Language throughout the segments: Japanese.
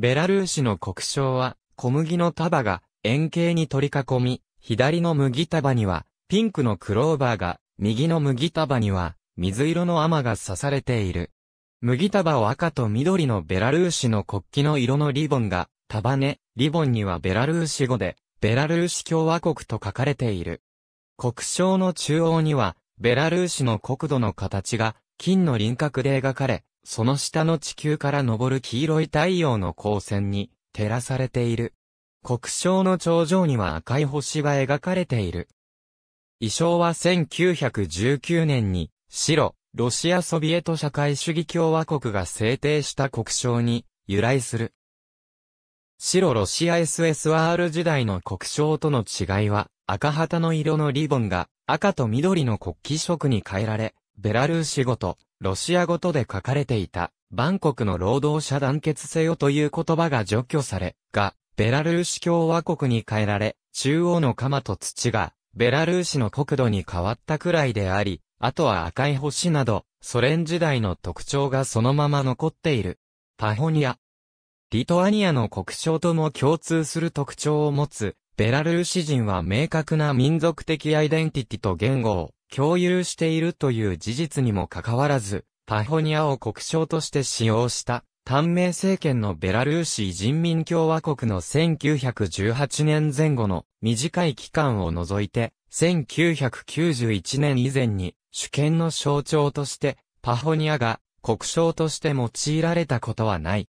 ベラルーシの国章は、小麦の束が円形に取り囲み、左の麦束には、ピンクのクローバーが、右の麦束には、水色の雨が刺されている。麦束を赤と緑のベラルーシの国旗の色のリボンが、束ね、リボンにはベラルーシ語で、ベラルーシ共和国と書かれている。国章の中央には、ベラルーシの国土の形が、金の輪郭で描かれ、その下の地球から昇る黄色い太陽の光線に照らされている。国章の頂上には赤い星が描かれている。衣装は1919年に、白、ロシアソビエト社会主義共和国が制定した国章に由来する。白ロシア SSR 時代の国章との違いは、赤旗の色のリボンが赤と緑の国旗色に変えられ、ベラルーシ語とロシア語とで書かれていた、バンコクの労働者団結せよという言葉が除去され、が、ベラルーシ共和国に変えられ、中央の鎌と土が、ベラルーシの国土に変わったくらいであり、あとは赤い星など、ソ連時代の特徴がそのまま残っている。パホニア。リトアニアの国章とも共通する特徴を持つ、ベラルーシ人は明確な民族的アイデンティティと言語を共有しているという事実にもかかわらず、パホニアを国章として使用した、短命政権のベラルーシ人民共和国の1918年前後の短い期間を除いて、1991年以前に主権の象徴として、パホニアが国章として用いられたことはない。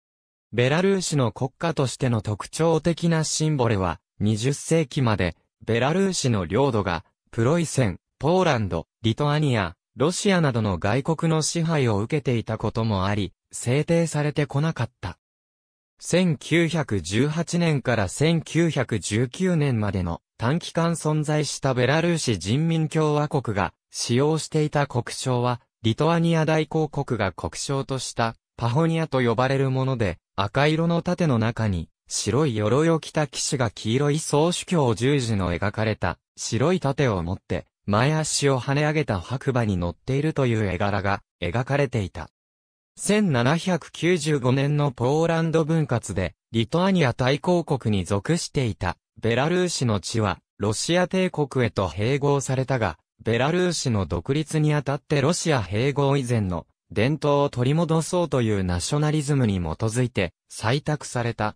ベラルーシの国家としての特徴的なシンボルは、20世紀まで、ベラルーシの領土が、プロイセン、ポーランド、リトアニア、ロシアなどの外国の支配を受けていたこともあり、制定されてこなかった。1918年から1919年までの短期間存在したベラルーシ人民共和国が使用していた国章は、リトアニア大公国が国章としたパホニアと呼ばれるもので、赤色の盾の中に白い鎧を着た騎士が黄色い総主教十字の描かれた白い盾を持って前足を跳ね上げた白馬に乗っているという絵柄が描かれていた。1795年のポーランド分割で、リトアニア大公国に属していた、ベラルーシの地は、ロシア帝国へと併合されたが、ベラルーシの独立にあたってロシア併合以前の伝統を取り戻そうというナショナリズムに基づいて採択された。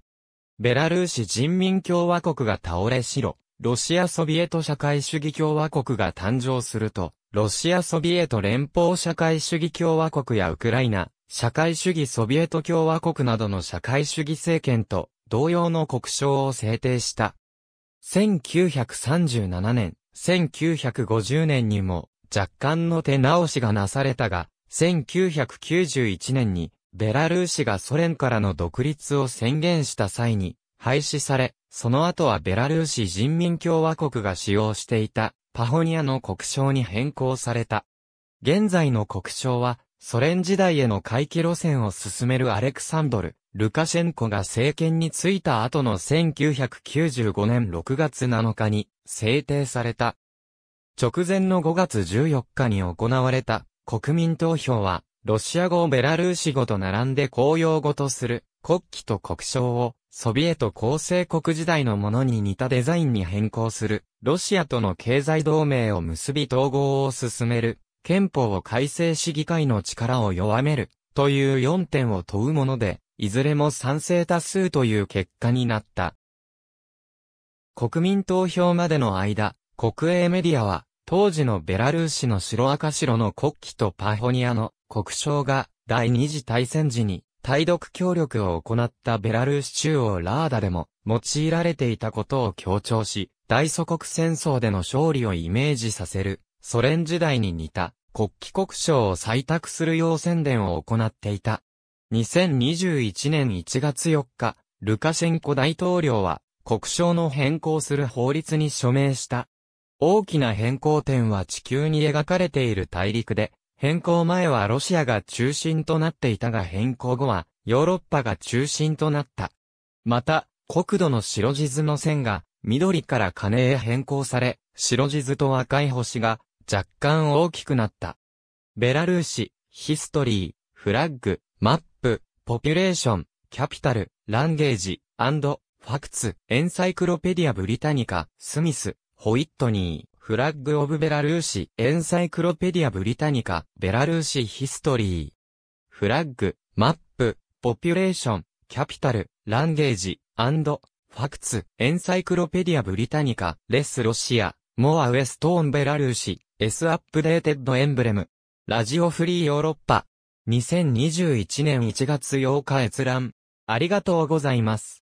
ベラルーシ人民共和国が倒れしろ、ロシアソビエト社会主義共和国が誕生すると、ロシアソビエト連邦社会主義共和国やウクライナ、社会主義ソビエト共和国などの社会主義政権と同様の国章を制定した。1937年、1950年にも若干の手直しがなされたが、1991年にベラルーシがソ連からの独立を宣言した際に、廃止され、その後はベラルーシ人民共和国が使用していたパホニアの国章に変更された。現在の国章は、ソ連時代への回帰路線を進めるアレクサンドル、ルカシェンコが政権に就いた後の1995年6月7日に制定された。直前の5月14日に行われた国民投票は、ロシア語をベラルーシ語と並んで公用語とする国旗と国章をソビエト構成国時代のものに似たデザインに変更する、ロシアとの経済同盟を結び統合を進める、憲法を改正し議会の力を弱める、という4点を問うもので、いずれも賛成多数という結果になった。国民投票までの間、国営メディアは、当時のベラルーシの白赤白の国旗とパホニアの国章が第二次大戦時に対独協力を行ったベラルーシ中央ラーダでも用いられていたことを強調し、大祖国戦争での勝利をイメージさせる、ソ連時代に似た、国旗国章を採択するよう宣伝を行っていた。2021年1月4日、ルカシェンコ大統領は、国章の変更する法律に署名した。大きな変更点は地球に描かれている大陸で、変更前はロシアが中心となっていたが変更後はヨーロッパが中心となった。また、国土の白地図の線が緑から金へ変更され、白地図と赤い星が若干大きくなった。ベラルーシ、ヒストリー、フラッグ、マップ、ポピュレーション、キャピタル、ランゲージ、ファクツ、エンサイクロペディア・ブリタニカ、スミス、ホイットニー。フラッグ・オブ・ベラルーシ、エンサイクロペディア・ブリタニカ、ベラルーシ・ヒストリー。フラッグ、マップ、ポピュレーション、キャピタル、ランゲージ、アンド、ファクツ、エンサイクロペディア・ブリタニカ、レス・ロシア、モア・ウエストーン・ベラルーシ、エス・アップデーテッド・エンブレム。ラジオフリーヨーロッパ。2021年1月8日閲覧。ありがとうございます。